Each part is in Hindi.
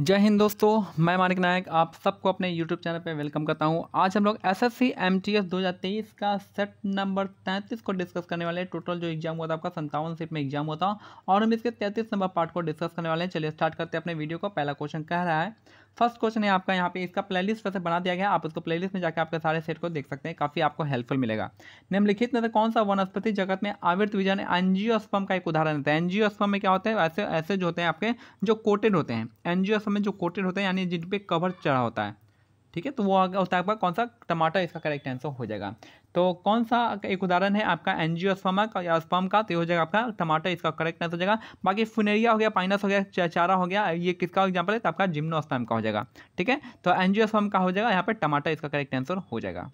जय हिंद दोस्तों मैं मानिक नायक आप सबको अपने YouTube चैनल पर वेलकम करता हूं आज हम लोग S S C M T S दो हज़ार तेईस का सेट नंबर तैंतीस को डिस्कस करने वाले हैं टोटल जो एग्जाम हुआ था आपका संतावन सीट में एग्जाम हुआ था और हम इसके तैंतीस नंबर पार्ट को डिस्कस करने वाले हैं चलिए स्टार्ट करते हैं अपने वीडियो को पहला क्वेश्चन कह रहा है फर्स्ट क्वेश्चन है आपका यहाँ पे इसका प्लेलिस्ट वैसे बना दिया गया आप उसको प्लेलिस्ट में जाकर आपके सारे सेट को देख सकते हैं काफी आपको हेल्पफुल मिलेगा निम्नलिखित में से कौन सा वनस्पति जगत में आवृत विजन एनजियोस्पम का एक उदाहरण होता है एनजियोस्पम में क्या होता है ऐसे ऐसे जो होते हैं आपके जो कोटेड होते हैं एनजियोस्पम में जो कोटेड होते हैं यानी जिन पे कवर चढ़ा होता है ठीक है तो वो होता है आपका कौन सा टमाटर इसका करेक्ट आंसर हो जाएगा तो कौन सा एक उदाहरण है आपका एनजीओ स्पमक या स्पम का तो ये हो जाएगा आपका टमाटर इसका करेक्ट आंसर हो जाएगा बाकी फुनेरिया हो गया पाइनस हो गया चारा हो गया ये किसका एग्जाम्पल है तो आपका जिम्नोस्पर्म का हो जाएगा ठीक है तो एनजीओ स्पम का हो जाएगा यहाँ पर टमाटर इसका करेक्ट आंसर हो जाएगा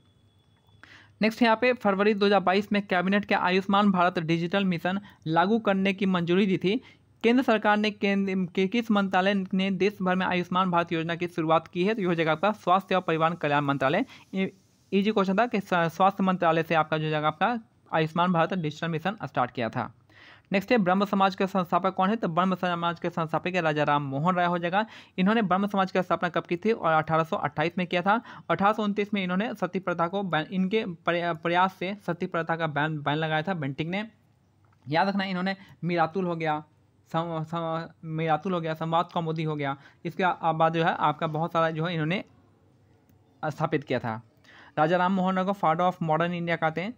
नेक्स्ट यहाँ पे फरवरी 2022 में कैबिनेट के आयुष्मान भारत डिजिटल मिशन लागू करने की मंजूरी दी थी केंद्र सरकार ने केंद्र के किस मंत्रालय ने देश भर में आयुष्मान भारत योजना की शुरुआत की है तो यह हो जाएगा आपका स्वास्थ्य और परिवार कल्याण मंत्रालय इजी क्वेश्चन था कि स्वास्थ्य मंत्रालय से आपका जो जगह आपका Ayushman Bharat digital mission start किया था नेक्स्ट है ब्रह्म समाज के संस्थापक कौन है तो ब्रह्म समाज के संस्थापक राजा राम मोहन राय हो जाएगा इन्होंने ब्रह्म समाज की स्थापना कब की थी और 1828 में किया था अठारह में इन्होंने सती प्रथा को इनके प्रयास से सती प्रथा का बैन बैन लगाया था बेंटिंग ने याद रखना इन्होंने मीरातुल हो गया सम, सम मीरातुल हो गया संवाद कौमोदी हो गया इसके बाद जो है आपका बहुत सारा जो है इन्होंने स्थापित किया था राजा राम मोहन राय को फादर ऑफ मॉडर्न इंडिया कहते हैं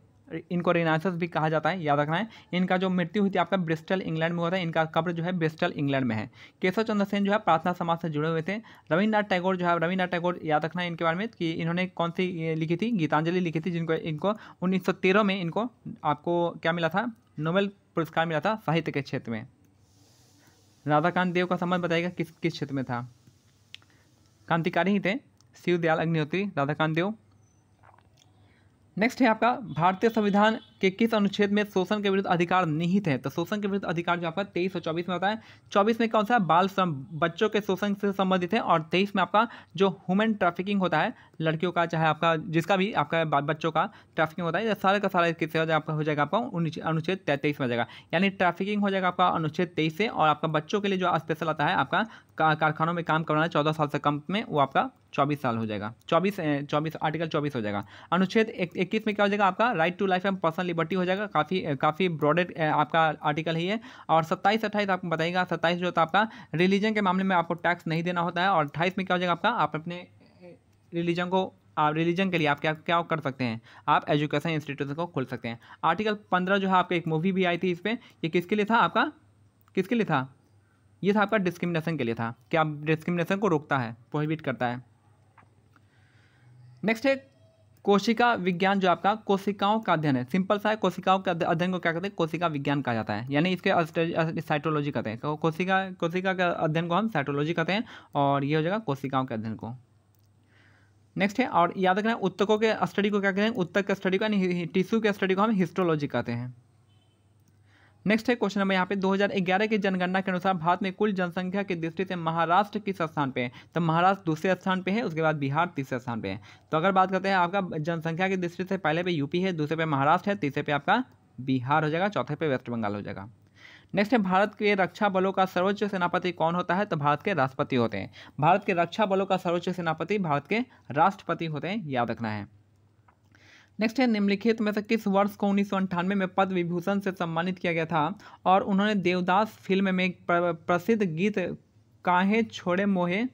इनको रिनाइसेंस भी कहा जाता है याद रखना है इनका जो मृत्यु हुई थी आपका ब्रिस्टल इंग्लैंड में हुआ था इनका कब्र जो है ब्रिस्टल इंग्लैंड में है केशव चंद्र सेन जो है प्रार्थना समाज से जुड़े हुए थे रविन्द्रनाथ टैगोर जो है रविन्द्रनाथ टैगोर याद रखना है इनके बारे में कि इन्होंने कौन सी लिखी थी गीतांजलि लिखी थी जिनको इनको उन्नीस में इनको आपको क्या मिला था नोबेल पुरस्कार मिला था साहित्य के क्षेत्र में राधाकांत देव का संबंध बताइएगा किस किस क्षेत्र में था क्रांतिकारी ही थे शिवदयाल अग्निहोत्री राधाकांत देव नेक्स्ट है आपका भारतीय संविधान के किस अनुच्छेद में शोषण के विरुद्ध अधिकार निहित है तो शोषण के विरुद्ध अधिकार जो आपका तेईस और चौबीस में होता है चौबीस में कौन सा बाल श्रम बच्चों के शोषण से संबंधित है और तेईस में आपका जो ह्यूमन ट्रैफिकिंग होता है लड़कियों का चाहे आपका जिसका भी आपका बच्चों का ट्रैफिकिंग होता है सारा का सारा किससे आपका हो जाएगा आपका अनुच्छेद तैतीस में जाएगा यानी ट्रैफिकिंग हो जाएगा आपका अनुच्छेद तेईस से और आपका बच्चों के लिए जो स्पेशल आता है आपका कारखानों में काम है चौदह साल से कम में वो आपका चौबीस साल हो जाएगा चौबीस चौबीस आर्टिकल चौबीस हो जाएगा अनुच्छेद इक्कीस में क्या हो जाएगा आपका right to life and personal liberty हो जाएगा काफ़ी काफ़ी ब्रॉडेड आपका आर्टिकल ही है और सत्ताईस अट्ठाईस आपको बताएगा सत्ताईस जो होता है आपका रिलीजन के मामले में आपको टैक्स नहीं देना होता है और अट्ठाईस में क्या हो जाएगा आपका आप अपने रिलीजन को आप रिलीजन के लिए आप क्या क्या कर सकते हैं आप एजुकेशन इंस्टीट्यूशन को खोल सकते हैं आर्टिकल पंद्रह जो है आपका एक मूवी भी आई थी इस पर ये किसके लिए था आपका किसके लिए था ये था आपका डिस्क्रिमिनेशन के लिए था कि आप डिस्क्रिमिनेशन को रोकता है प्रोहिबिट करता है नेक्स्ट है कोशिका विज्ञान जो आपका कोशिकाओं का अध्ययन है सिंपल सा है कोशिकाओं के अध्ययन को क्या कहते हैं कोशिका विज्ञान कहा जाता है यानी इसके साइटोलॉजी कहते हैं तो कोशिका कोशिका के अध्ययन को हम साइटोलॉजी कहते हैं और ये हो जाएगा कोशिकाओं के अध्ययन को नेक्स्ट है और याद रखना है उत्तकों के स्टडी को क्या कहें उत्तक के स्टडी को यानी टिश्यू के स्टडी को हम हिस्ट्रोलॉजी कहते हैं नेक्स्ट है क्वेश्चन नंबर यहाँ पे 2011 की जनगणना के अनुसार भारत में कुल जनसंख्या की दृष्टि से महाराष्ट्र किस स्थान पे है तो महाराष्ट्र दूसरे स्थान पे है उसके बाद बिहार तीसरे स्थान पे है तो अगर बात करते हैं आपका जनसंख्या की दृष्टि से पहले पे यूपी है दूसरे पे महाराष्ट्र है तीसरे पे आपका बिहार हो जाएगा चौथे पे वेस्ट बंगाल हो जाएगा नेक्स्ट है भारत के रक्षा बलों का सर्वोच्च सेनापति कौन होता है तो भारत के राष्ट्रपति होते हैं भारत के रक्षा बलों का सर्वोच्च सेनापति भारत के राष्ट्रपति होते हैं याद रखना है नेक्स्ट है निम्नलिखित में से किस वर्ष को उन्नीस में पद्म विभूषण से सम्मानित किया गया था और उन्होंने देवदास फिल्म में प्रसिद्ध गीत काहे छोड़े मोहे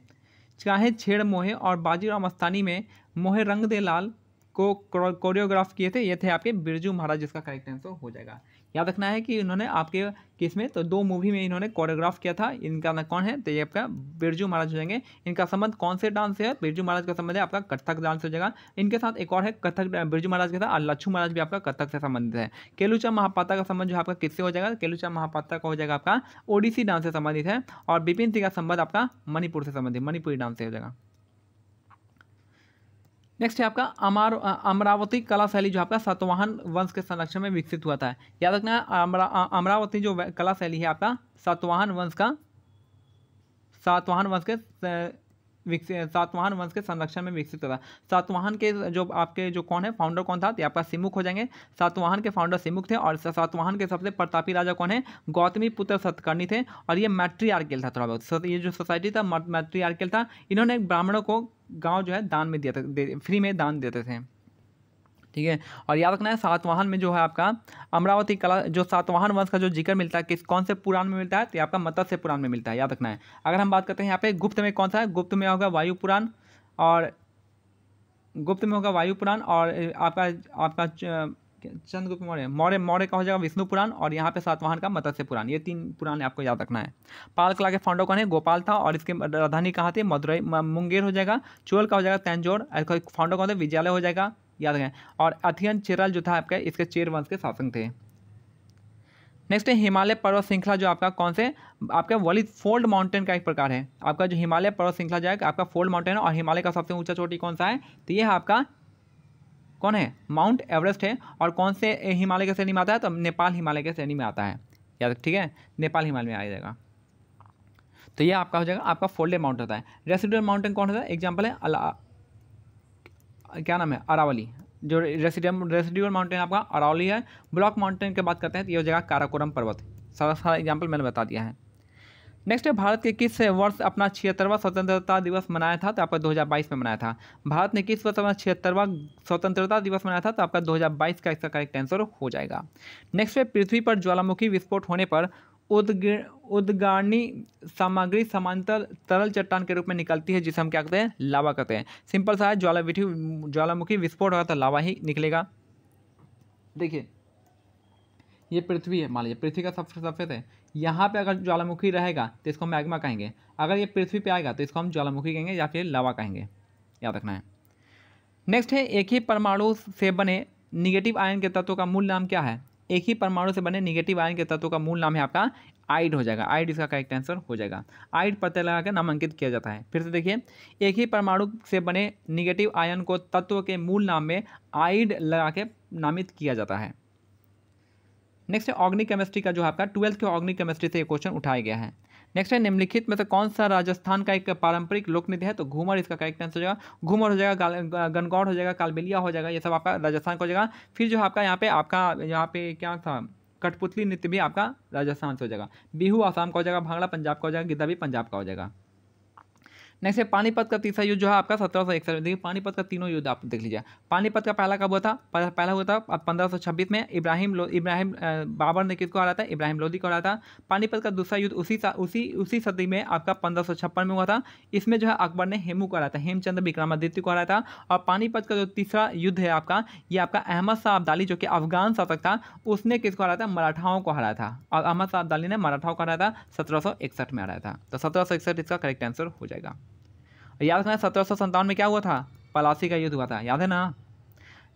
काहे छेड़ मोहे और बाजीराव मस्तानी में मोहे रंग दे लाल को कोरियोग्राफ किए थे ये थे आपके बिरजू महाराज जिसका करेक्ट आंसर हो जाएगा याद रखना है कि इन्होंने आपके किस में तो दो मूवी में इन्होंने कोरियोग्राफ किया था इनका नाम कौन है तो ये आपका बिरजू महाराज हो जाएंगे इनका संबंध कौन से डांस से है बिरजू महाराज का संबंध है आपका कथक डांस हो जाएगा इनके साथ एक और है कथक बिरजू महाराज के साथ और लच्छू महाराज भी आपका कथक से संबंधित है केलुचा महापाता का संबंध जो आपका किससे हो जाएगा केलुचा महापाता का हो जाएगा आपका ओडिसी डांस से संबंधित है और बिपिन सिंह का संबंध आपका मणिपुर से संबंधित मणिपुरी डांस से हो जाएगा नेक्स्ट है आपका अमार अमरावती कला शैली जो आपका सातवाहन वंश के संरक्षण में विकसित हुआ था याद रखना अमरावती जो कला शैली है आपका सातवाहन वंश का सातवाहन वंश के विकसित सातवाहन वंश के संरक्षण में विकसित था सातवाहन के जो आपके जो कौन है फाउंडर कौन था तो आपका सिमुख हो जाएंगे सातवाहन के फाउंडर सिमुख थे और सातवाहन के सबसे प्रतापी राजा कौन है गौतमी पुत्र सतकर्णी थे और ये मैट्री आर्केल था थोड़ा बहुत ये जो सोसाइटी था मैट्री आर्केल था इन्होंने ब्राह्मणों को गाँव जो है दान में दिया था फ्री में दान देते थे ठीक है और याद रखना है सातवाहन में जो है आपका अमरावती कला जो सातवाहन वंश का जो जिक्र मिलता है किस कौन से पुराण में मिलता है तो आपका मत्स्य पुराण में मिलता है याद रखना है अगर हम बात करते हैं यहाँ पे गुप्त में कौन सा है गुप्त में होगा वायु पुराण और गुप्त में होगा वायु पुराण और आपका आपका चंद्रगुप्त मौर्य मौर्य मौर्य का हो जाएगा विष्णु पुराण और यहाँ पे सातवाहन का मत्स्य पुराण ये तीन पुराण आपको याद रखना है पाल कला के फाउंडर कौन है गोपाल था और इसके राजधानी कहाँ थी मदुरई मुंगेर हो जाएगा चोल का हो जाएगा तंजोर फाउंडर कौन थे विजयालय हो जाएगा याद रखें और अथियन चेरल जो था आपका इसके चेर वंश के शासक थे नेक्स्ट है हिमालय पर्वत श्रृंखला जो आपका कौन से आपका वली फोल्ड माउंटेन का एक प्रकार है आपका जो हिमालय पर्वत श्रृंखला जाएगा आपका फोल्ड माउंटेन है और हिमालय का सबसे ऊंचा चोटी कौन सा है तो ये है आपका कौन है माउंट एवरेस्ट है और कौन से हिमालय के श्रेणी में आता है तो नेपाल हिमालय के श्रेणी में आता है याद ठीक है नेपाल हिमालय में आ जाएगा तो ये आपका हो जाएगा आपका फोल्डेड माउंटेन होता है रेसिडुअल माउंटेन कौन होता है एग्जाम्पल है क्या नाम है अरावली जो रेसिडियम रेसिड्यूअल माउंटेन आपका अरावली है ब्लॉक माउंटेन की बात करते हैं तो हो जाएगा काराकोरम पर्वत सारा सारा एग्जाम्पल मैंने बता दिया है नेक्स्ट है भारत के किस वर्ष अपना छिहत्तरवा स्वतंत्रता दिवस मनाया था तो आपका 2022 में मनाया था भारत ने किस वर्ष अपना छिहत्तरवा स्वतंत्रता दिवस मनाया था तो आपका 2022 का इसका करेक्ट आंसर हो जाएगा नेक्स्ट है पृथ्वी पर ज्वालामुखी विस्फोट होने पर उदगारणी सामग्री समांतर तरल चट्टान के रूप में निकलती है जिसे हम क्या कहते हैं लावा कहते हैं सिंपल सा है ज्वालामुखी ज्वालामुखी विस्फोट होगा तो लावा ही निकलेगा देखिए ये पृथ्वी है मान लीजिए पृथ्वी का सबसे सफेद है यहाँ पे अगर ज्वालामुखी रहेगा तो इसको हम मैग्मा कहेंगे अगर ये पृथ्वी पे आएगा तो इसको हम ज्वालामुखी कहेंगे या फिर लावा कहेंगे याद रखना है नेक्स्ट है एक ही परमाणु से बने निगेटिव आयन के तत्व का मूल नाम क्या है एक ही परमाणु से बने निगेटिव आयन के तत्व का मूल नाम है आपका आइड हो जाएगा आइड इसका करेक्ट आंसर हो जाएगा आइड पता लगाकर नामांकित किया जाता है फिर से देखिए एक ही परमाणु से बने निगेटिव आयन को तत्व के मूल नाम में आइड लगा के नामित किया जाता है नेक्स्ट है ऑग्निक केमिस्ट्री का जो आपका ट्वेल्थ के ऑग्निक केमिस्ट्री से क्वेश्चन उठाया गया है नेक्स्ट है निम्नलिखित में से कौन सा राजस्थान का एक पारंपरिक लोक नृत्य है तो घूमर इसका करेक्ट आंसर हो जाएगा घूमर हो जाएगा गनगौड़ हो जाएगा कालबेलिया हो जाएगा ये सब आपका राजस्थान का हो जाएगा फिर जो आपका यहाँ पे आपका यहाँ पे क्या था कठपुतली नृत्य भी आपका राजस्थान से हो जाएगा बिहू आसाम का हो जाएगा भांगड़ा पंजाब का हो जाएगा गिद्धा भी पंजाब का हो जाएगा नेक्स्ट है पानीपत का तीसरा युद्ध जो है आपका सत्रह सौ इकसठ देखिए पानीपत का तीनों युद्ध आप देख लीजिए पानीपत का पहला कब हुआ था पहला हुआ था पंद्रह सौ छब्बीस में इब्राहिम इब्राहिम बाबर ने किसको हराया था इब्राहिम लोधी को हराया था पानीपत का दूसरा युद्ध उसी उसी उसी सदी में आपका पंद्रह सौ छप्पन में हुआ था इसमें जो है अकबर ने हेमू को हराया था हेमचंद्र विक्रमादित्य को हराया था और पानीपत का जो तीसरा युद्ध है आपका ये आपका अहमद शाह अब्दाली जो कि अफगान शासक था उसने किसको हराया था मराठाओं को हराया था और अहमद शाह अब्दाली ने मराठाओं को हराया था सत्रह में हराया था तो सत्रह इसका करेक्ट आंसर हो जाएगा याद रखना सत्रह सौ संतावन में क्या हुआ था पलासी का युद्ध हुआ था याद है ना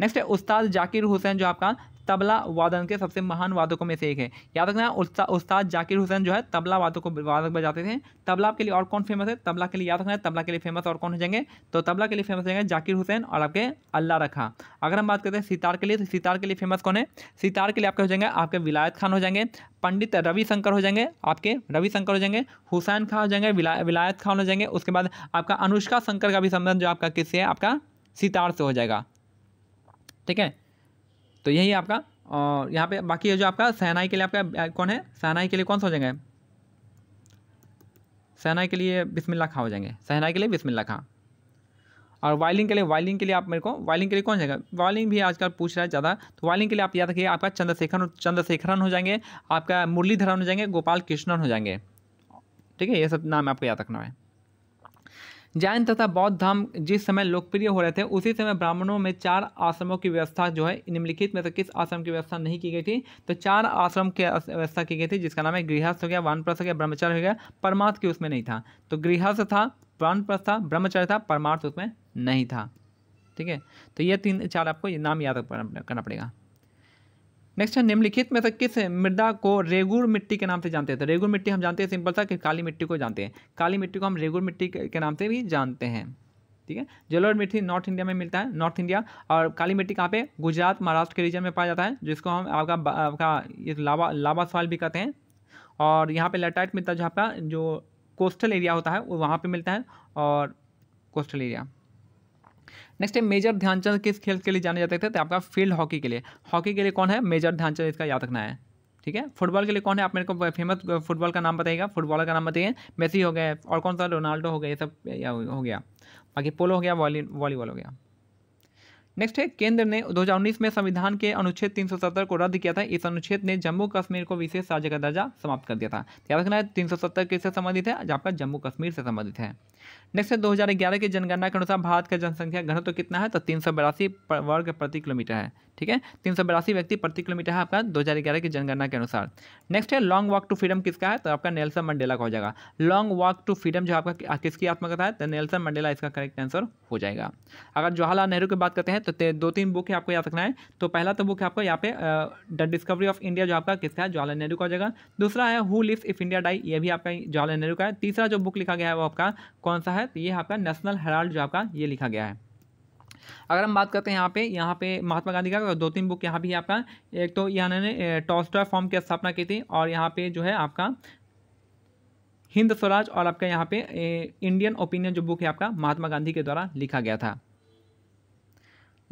नेक्स्ट है उस्ताद जाकिर हुसैन जो आपका तबला वादन के सबसे महान वादकों में से एक है याद रखना उस्ता, उस्ताद जाकिर हुसैन जो है तबला वादक को वादक बजाते थे तबला आपके लिए और कौन फेमस है तबला के लिए याद रखना है तबला के लिए फेमस और कौन हो जाएंगे तो तबला के लिए फेमस रहेंगे जाकिर हुसैन और आपके अल्लाह रखा अगर हम बात करते हैं सितार के लिए तो सितार के लिए फेमस कौन है सितार के लिए आपके हो जाएंगे आपके विलायत खान हो जाएंगे पंडित रविशंकर हो जाएंगे आपके रविशंकर हो जाएंगे हुसैन खान हो जाएंगे विलायत खान हो जाएंगे उसके बाद आपका अनुष्का शंकर का भी संबंध जो आपका किससे है आपका सितार से हो जाएगा ठीक है तो यही आपका और यहाँ पे बाकी है जो आपका सहनाई के लिए आपका कौन है सहनाई के लिए कौन सा हो जाएंगे सहनाई के लिए बिस्मिल्ला खां हो जाएंगे सहनाई के लिए बिस्मिल्ला खां और वायलिंग के लिए वायलिंग के लिए आप मेरे को वायलिंग के लिए कौन जाएगा वायलिंग भी आजकल पूछ रहा है ज़्यादा तो वायलिंग के लिए आप याद रखिए आपका चंद्रशेखर चंद्रशेखरन हो जाएंगे आपका मुरलीधरन हो जाएंगे गोपाल कृष्णन हो जाएंगे ठीक है ये सब नाम आपको याद रखना है जैन तथा बौद्ध धर्म जिस समय लोकप्रिय हो रहे थे उसी समय ब्राह्मणों में चार आश्रमों की व्यवस्था जो है निम्नलिखित में से किस आश्रम की व्यवस्था नहीं की गई थी तो चार आश्रम की व्यवस्था की गई थी जिसका नाम है गृहस्थ हो गया वानप्रस्थ हो गया ब्रह्मचर्य हो गया परमार्थ की उसमें नहीं था तो गृहस्थ था वानप्रस्थ था ब्रह्मचर्य था परमार्थ उसमें नहीं था ठीक है तो ये तीन चार आपको ये नाम याद करना पड़ेगा नेक्स्ट है निम्नलिखित में से किस मृदा को रेगुर मिट्टी के नाम से जानते हैं तो रेगुर मिट्टी हम जानते हैं सिंपल सा कि काली मिट्टी को जानते हैं काली मिट्टी को हम रेगुर मिट्टी के नाम से भी जानते हैं ठीक है जलोर मिट्टी नॉर्थ इंडिया में मिलता है नॉर्थ इंडिया और काली मिट्टी कहाँ पे गुजरात महाराष्ट्र के रीजन में पाया जाता है जिसको हम आपका आपका ये लावा लावा सॉइल भी कहते हैं और यहाँ पे लेटाइट मिलता है जहाँ पर जो कोस्टल एरिया होता है वो वहाँ पे मिलता है और कोस्टल एरिया नेक्स्ट है मेजर ध्यानचंद किस खेल के लिए जाने जाते थे तो आपका फील्ड हॉकी के लिए हॉकी के लिए कौन है मेजर ध्यानचंद इसका याद रखना है ठीक है फुटबॉल के लिए कौन है आप मेरे को फेमस फुटबॉल का नाम बताइएगा फुटबॉलर का नाम बताइए मेसी हो गया और कौन सा रोनाल्डो हो गया ये सब हो गया बाकी पोलो हो गया वॉली वॉलीबॉल हो गया नेक्स्ट है केंद्र ने 2019 में संविधान के अनुच्छेद 370 को रद्द किया था इस अनुच्छेद ने जम्मू कश्मीर को विशेष राज्य का दर्जा समाप्त कर दिया था याद रखना है 370 किससे संबंधित है आपका जम्मू कश्मीर से संबंधित है नेक्स्ट है 2011 की जनगणना के अनुसार भारत का जनसंख्या घनत्व तो कितना है तो तीन वर्ग प्रति किलोमीटर है ठीक है तीन व्यक्ति प्रति किलोमीटर है आपका 2011 की जनगणना के अनुसार नेक्स्ट है लॉन्ग वॉक टू फ्रीडम किसका है तो आपका नेल्सन मंडेला का हो जाएगा लॉन्ग वॉक टू फ्रीडम जो आपका किसकी आत्मकथा है तो नेल्सन मंडेला इसका करेक्ट आंसर हो जाएगा अगर जवाहरलाल नेहरू की बात करते हैं तो दो तीन बुक है आपको याद रखना है तो पहला तो बुक है आपको यहाँ पे द डिस्कवरी ऑफ इंडिया जो आपका किसका है जवाहरलाल नेहरू का हो जाएगा दूसरा है who lives if India die ये भी आपका जवाहरलाल नेहरू का है तीसरा जो बुक लिखा गया है वो आपका कौन कौन सा है तो ये आपका नेशनल हेराल्ड जो आपका ये लिखा गया है अगर हम बात करते हैं यहाँ पे यहाँ पे महात्मा गांधी का दो तीन बुक यहाँ भी है आपका एक तो यहाँ ने टॉस्टर फॉर्म की स्थापना की थी और यहाँ पे जो है आपका हिंद स्वराज और आपका यहाँ पे इंडियन ओपिनियन जो बुक है आपका महात्मा गांधी के द्वारा लिखा गया था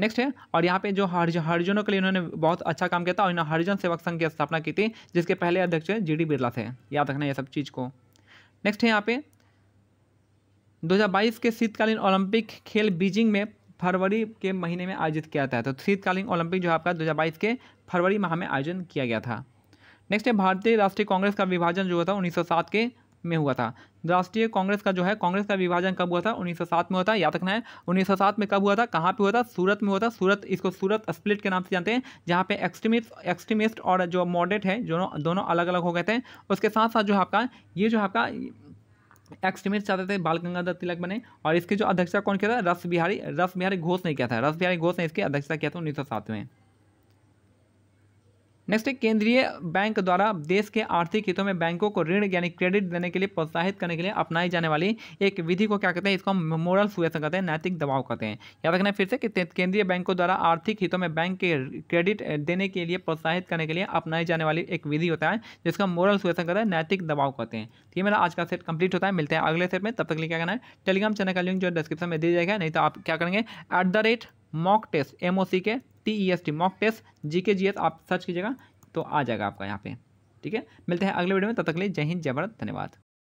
नेक्स्ट है और यहाँ पे जो हरिज हरिजनों के लिए इन्होंने बहुत अच्छा काम किया था और इन्होंने हरिजन सेवक संघ की स्थापना की थी जिसके पहले अध्यक्ष जी डी बिरला थे याद रखना यह सब चीज़ को नेक्स्ट है यहाँ पे 2022 के शीतकालीन ओलंपिक खेल बीजिंग में फरवरी के महीने में आयोजित किया जाता है तो शीतकालीन ओलंपिक जो है आपका 2022 के फरवरी माह में आयोजन किया गया था नेक्स्ट है भारतीय राष्ट्रीय कांग्रेस का विभाजन जो हुआ था 1907 के में हुआ था राष्ट्रीय कांग्रेस का जो है कांग्रेस का विभाजन कब हुआ था 1907 में हुआ था याद रखना है 1907 में कब हुआ था कहाँ पे हुआ था सूरत में हुआ था सूरत इसको सूरत स्प्लिट के नाम से जानते हैं जहाँ पे एक्सट्रीमिस्ट एक्सट्रीमिस्ट और जो मॉडरेट है जो दोनों अलग अलग हो गए थे उसके साथ साथ जो आपका ये जो आपका एक्सट्रीमिस्ट में चाहते थे बाल गंगाधर तिलक बने और इसके जो अध्यक्षता कौन किया था रस बिहारी रस बिहारी घोष ने किया था रस बिहारी घोष ने इसकी अध्यक्षता किया था उन्नीस में नेक्स्ट है केंद्रीय बैंक द्वारा देश के आर्थिक हितों में बैंकों को ऋण यानी क्रेडिट देने के लिए प्रोत्साहित करने के लिए अपनाई जाने वाली एक विधि को क्या कहते हैं इसको हम मोरल सुएसन कहते हैं नैतिक दबाव कहते हैं याद रखना फिर से कि केंद्रीय बैंकों द्वारा आर्थिक हितों में बैंक के क्रेडिट देने के लिए प्रोत्साहित करने के लिए अपनाई जाने वाली एक विधि होता है जिसका मोरल सुएसन कहते हैं नैतिक दबाव कहते हैं तो ये मेरा आज का सेट कंप्लीट होता है मिलते हैं अगले सेट में तब तक लिए क्या करना है टेलीग्राम चैनल का लिंक जो डिस्क्रिप्शन में दिया जाएगा नहीं तो आप क्या करेंगे at the rate mock test M O C K T E S T mock test G K G S आप सर्च कीजिएगा तो आ जाएगा आपका यहाँ पे ठीक है मिलते हैं अगले वीडियो में तब तक लिए जय हिंद जय भारत धन्यवाद